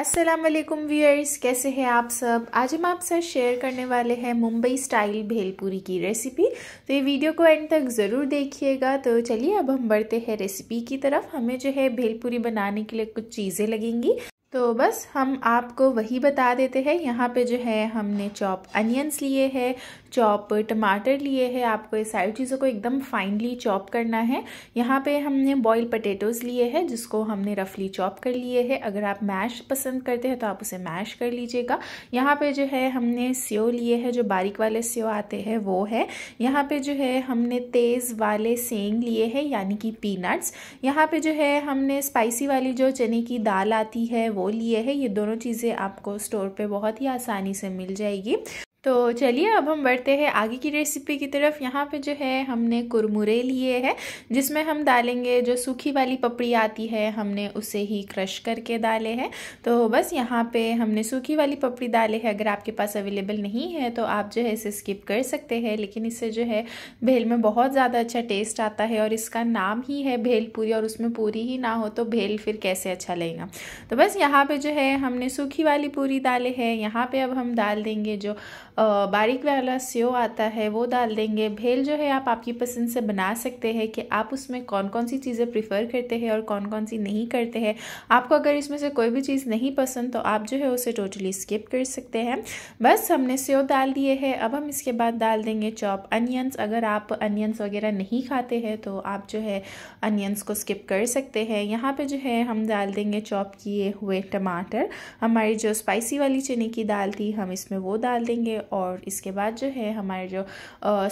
अस्सलाम वालेकुम व्यूअर्स कैसे हैं आप सब आज हम आप सर शेयर करने वाले हैं मुंबई स्टाइल भेलपूरी की रेसिपी तो ये वीडियो को एंड तक ज़रूर देखिएगा तो चलिए अब हम बढ़ते हैं रेसिपी की तरफ हमें जो है भेलपूरी बनाने के लिए कुछ चीज़ें लगेंगी तो बस हम आपको वही बता देते हैं यहाँ पे जो है हमने चॉप अनियंस लिए हैं चॉप टमाटर लिए हैं आपको ये सारी चीज़ों को एकदम फाइनली चॉप करना है यहाँ पे हमने बॉयल पटेटोज़ लिए हैं जिसको हमने रफली चॉप कर लिए हैं अगर आप मैश पसंद करते हैं तो आप उसे मैश कर लीजिएगा यहाँ पे जो है हमने सेव लिए हैं जो बारीक वाले सेव आते हैं वो है यहाँ पर जो है हमने तेज़ वाले सेंग लिए हैं यानी कि पीनट्स यहाँ पर जो है हमने स्पाइसी वाली जो चने की दाल आती है वो हो लिए है ये दोनों चीज़ें आपको स्टोर पे बहुत ही आसानी से मिल जाएगी तो चलिए अब हम बढ़ते हैं आगे की रेसिपी की तरफ यहाँ पे जो है हमने कुरमुरे लिए हैं जिसमें हम डालेंगे जो सूखी वाली पपड़ी आती है हमने उसे ही क्रश करके डाले हैं तो बस यहाँ पे हमने सूखी वाली पपड़ी डाले हैं अगर आपके पास अवेलेबल नहीं है तो आप जो है इसे स्किप कर सकते हैं लेकिन इससे जो है भेल में बहुत ज़्यादा अच्छा टेस्ट आता है और इसका नाम ही है भेल पूरी और उसमें पूरी ही ना हो तो भेल फिर कैसे अच्छा लगेगा तो बस यहाँ पर जो है हमने सूखी वाली पूरी डाले है यहाँ पर अब हम डाल देंगे जो बारीक वाला सेव आता है वो डाल देंगे भेल जो है आप आपकी पसंद से बना सकते हैं कि आप उसमें कौन कौन सी चीज़ें प्रिफर करते हैं और कौन कौन सी नहीं करते हैं आपको अगर इसमें से कोई भी चीज़ नहीं पसंद तो आप जो है उसे टोटली स्किप कर सकते हैं बस हमने सेव डाल दिए है अब हम इसके बाद डाल देंगे चॉप अनियंस अगर आप अनियंस वगैरह नहीं खाते हैं तो आप जो है अनियंस को स्किप कर सकते हैं यहाँ पर जो है हम डाल देंगे चॉप किए हुए टमाटर हमारी जो स्पाइसी वाली चने की दाल थी हम इसमें वो डाल देंगे और इसके बाद जो है हमारे जो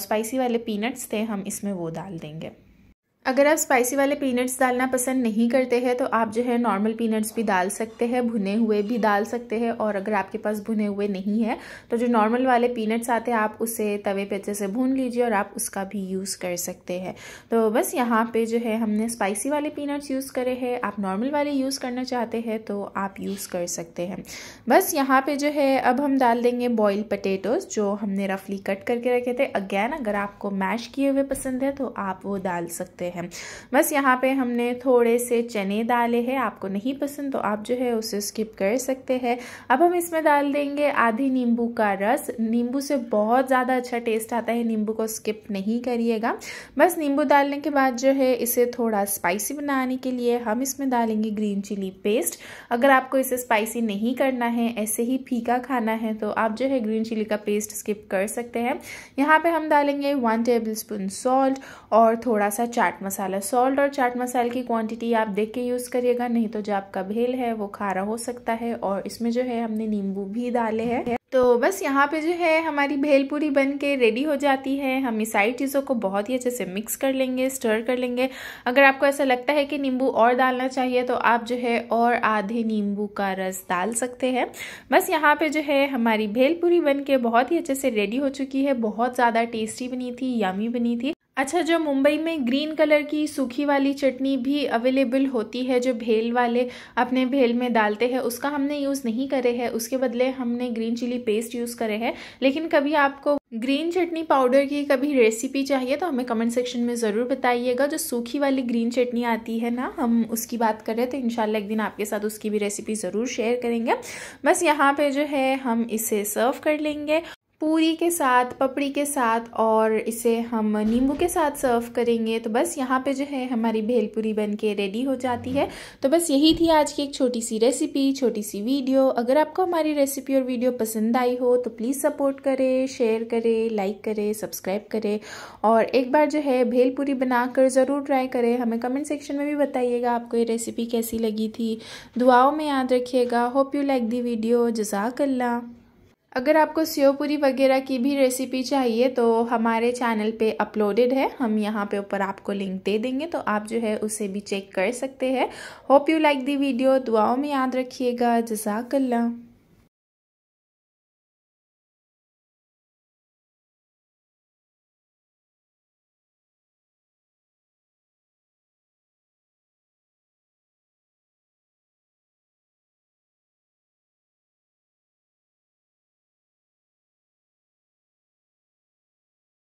स्पाइसी वाले पीनट्स थे हम इसमें वो डाल देंगे अगर आप स्पाइसी वाले पीनट्स डालना पसंद नहीं करते हैं तो आप जो है नॉर्मल पीनट्स भी डाल सकते हैं भुने हुए भी डाल सकते हैं और अगर आपके पास भुने हुए नहीं है तो जो नॉर्मल वाले पीनट्स आते हैं आप उसे तवे पे अच्छे से भून लीजिए और आप उसका भी यूज़ कर सकते हैं तो बस यहाँ पे जो है हमने स्पाइसी वाले पीनट्स यूज़ करे हैं आप नॉर्मल वाले यूज़ करना चाहते हैं तो आप यूज़ कर सकते हैं बस यहाँ पर जो है अब हम डाल देंगे बॉयल पटेटोज़ जो हमने रफली कट करके रखे थे अगैन अगर आपको मैश किए हुए पसंद है तो आप वो डाल सकते हैं हैं बस यहाँ पे हमने थोड़े से चने डाले हैं आपको नहीं पसंद तो आप जो है उसे स्किप कर सकते हैं अब हम इसमें डाल देंगे आधी नींबू का रस नींबू से बहुत ज़्यादा अच्छा टेस्ट आता है नींबू को स्किप नहीं करिएगा बस नींबू डालने के बाद जो है इसे थोड़ा स्पाइसी बनाने के लिए हम इसमें डालेंगे ग्रीन चिली पेस्ट अगर आपको इसे स्पाइसी नहीं करना है ऐसे ही फीका खाना है तो आप जो है ग्रीन चिली का पेस्ट स्किप कर सकते हैं यहाँ पे हम डालेंगे वन टेबल स्पून सॉल्ट और थोड़ा सा चाट चाट मसाला सॉल्ट और चाट मसाले की क्वांटिटी आप देख के यूज़ करिएगा नहीं तो जो आपका भेल है वो खारा हो सकता है और इसमें जो है हमने नींबू भी डाले हैं तो बस यहाँ पे जो है हमारी भेलपूरी बन के रेडी हो जाती है हम इस सारी चीज़ों को बहुत ही अच्छे से मिक्स कर लेंगे स्टर कर लेंगे अगर आपको ऐसा लगता है कि नींबू और डालना चाहिए तो आप जो है और आधे नींबू का रस डाल सकते हैं बस यहाँ पे जो है हमारी भेलपूरी बन के बहुत ही अच्छे से रेडी हो चुकी है बहुत ज़्यादा टेस्टी बनी थी यामी बनी थी अच्छा जो मुंबई में ग्रीन कलर की सूखी वाली चटनी भी अवेलेबल होती है जो भेल वाले अपने भेल में डालते हैं उसका हमने यूज़ नहीं करे है उसके बदले हमने ग्रीन चिली पेस्ट यूज़ करे है लेकिन कभी आपको ग्रीन चटनी पाउडर की कभी रेसिपी चाहिए तो हमें कमेंट सेक्शन में ज़रूर बताइएगा जो सूखी वाली ग्रीन चटनी आती है ना हम उसकी बात करें तो इनशाला एक दिन आपके साथ उसकी भी रेसिपी ज़रूर शेयर करेंगे बस यहाँ पे जो है हम इसे सर्व कर लेंगे पूरी के साथ पपड़ी के साथ और इसे हम नींबू के साथ सर्व करेंगे तो बस यहाँ पे जो है हमारी भेलपूरी बन के रेडी हो जाती है तो बस यही थी आज की एक छोटी सी रेसिपी छोटी सी वीडियो अगर आपको हमारी रेसिपी और वीडियो पसंद आई हो तो प्लीज़ सपोर्ट करें शेयर करें लाइक करें सब्सक्राइब करें और एक बार जो है भेलपूरी बनाकर ज़रूर ट्राई करें हमें कमेंट सेक्शन में भी बताइएगा आपको ये रेसिपी कैसी लगी थी दुआओं में याद रखिएगा hope you like the video जजाकल्ला अगर आपको सेवपुरी वगैरह की भी रेसिपी चाहिए तो हमारे चैनल पे अपलोडेड है हम यहाँ पे ऊपर आपको लिंक दे देंगे तो आप जो है उसे भी चेक कर सकते हैं hope you like the video दुआओं में याद रखिएगा जजाकल्ला